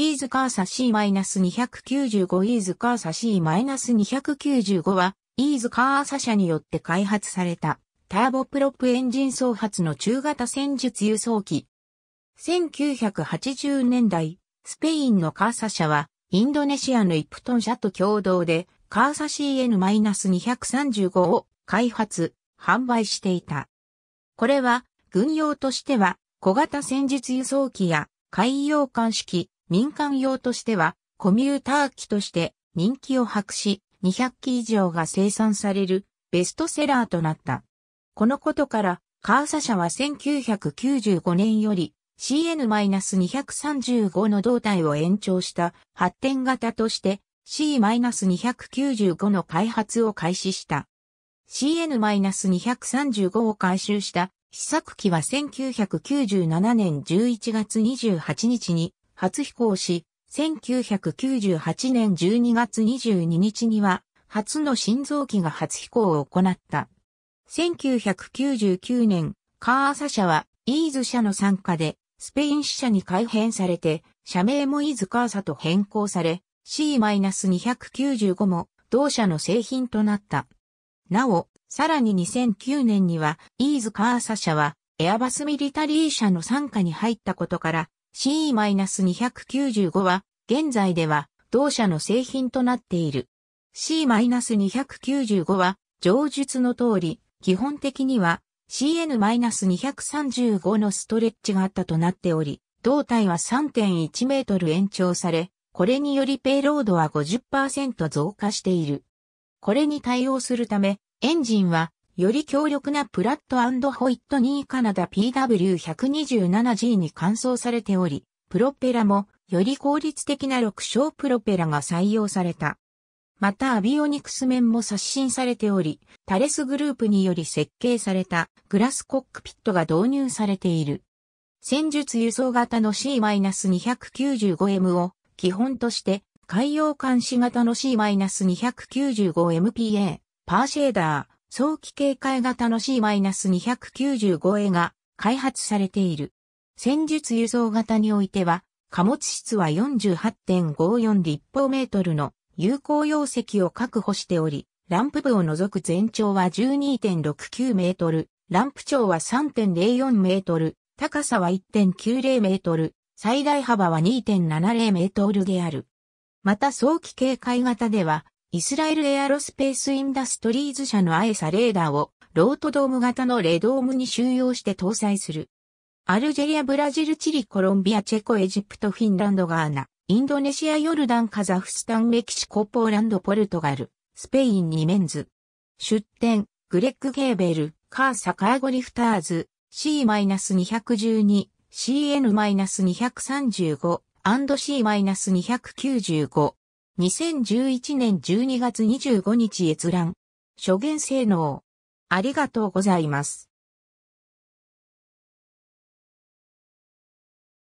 イーズカーサ C-295 イーズカーサ C-295 は、イーズカーサ社によって開発された、ターボプロップエンジン総発の中型戦術輸送機。1980年代、スペインのカーサ社は、インドネシアのイプトン社と共同で、カーサ CN-235 を開発、販売していた。これは、軍用としては、小型戦術輸送機や、海洋艦式、民間用としては、コミューター機として人気を博し、200機以上が生産されるベストセラーとなった。このことから、カーサ社は1995年より CN-235 の胴体を延長した発展型として C-295 の開発を開始した。CN-235 を回収した試作機は1997年11月28日に初飛行し、1998年12月22日には、初の心臓機が初飛行を行った。1999年、カーサ社は、イーズ社の参加で、スペイン支社に改編されて、社名もイーズカーサと変更され、C-295 も、同社の製品となった。なお、さらに2009年には、イーズカーサ社は、エアバスミリタリー社の参加に入ったことから、C-295 は、現在では、同社の製品となっている。C-295 は、上述の通り、基本的には CN-235 のストレッチ型となっており、胴体は3.1メートル延長され、これによりペイロードは50%増加している。これに対応するため、エンジンはより強力なプラットホイットニーカナダ PW127G に換装されており、プロペラもより効率的な6小プロペラが採用された。またアビオニクス面も刷新されており、タレスグループにより設計されたグラスコックピットが導入されている。戦術輸送型の C-295M を基本として海洋監視型の C-295MPA パーシェーダー早期警戒型の C-295A が開発されている。戦術輸送型においては、貨物室は48.54立方メートルの有効容積を確保しており、ランプ部を除く全長は12.69メートル、ランプ長は3.04メートル、高さは1.90メートル、最大幅は2.70メートルである。また早期警戒型では、イスラエルエアロスペースインダストリーズ社のアエサレーダーをロートドーム型のレドームに収容して搭載する。アルジェリア、ブラジル、チリ、コロンビア、チェコ、エジプト、フィンランド、ガーナ、インドネシア、ヨルダン、カザフスタン、メキシコ、ポーランド、ポルトガル、スペインにメンズ。出展、グレッグ・ゲーベル、カーサ・カーゴリフターズ、C-212、CN-235、C-295。2011年12月25日閲覧。諸言性能。ありがとうございます。